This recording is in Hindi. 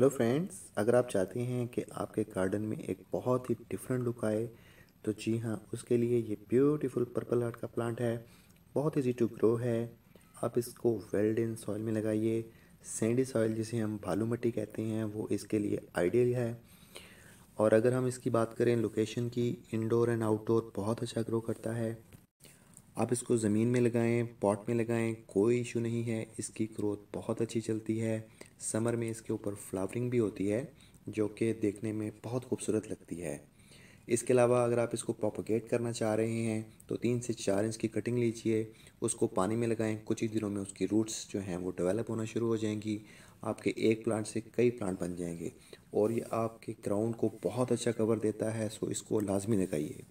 हेलो फ्रेंड्स अगर आप चाहते हैं कि आपके गार्डन में एक बहुत ही डिफरेंट लुक आए तो जी हाँ उसके लिए ये ब्यूटीफुल पर्पल हार्ट का प्लांट है बहुत इजी टू ग्रो है आप इसको वेल्ड इन सॉइल में लगाइए सैंडी सॉइल जिसे हम भालू मट्टी कहते हैं वो इसके लिए आइडियल है और अगर हम इसकी बात करें लोकेशन की इंडोर एंड आउटडोर बहुत अच्छा ग्रो करता है आप इसको ज़मीन में लगाएं पॉट में लगाएं कोई इशू नहीं है इसकी ग्रोथ बहुत अच्छी चलती है समर में इसके ऊपर फ्लावरिंग भी होती है जो कि देखने में बहुत खूबसूरत लगती है इसके अलावा अगर आप इसको प्रोपोगेट करना चाह रहे हैं तो तीन से चार इंच की कटिंग लीजिए उसको पानी में लगाएं कुछ ही दिनों में उसकी रूट्स जो हैं वो डेवलप होना शुरू हो जाएंगी आपके एक प्लांट से कई प्लांट बन जाएंगे और ये आपके ग्राउंड को बहुत अच्छा कवर देता है सो इसको लाजमी लगाइए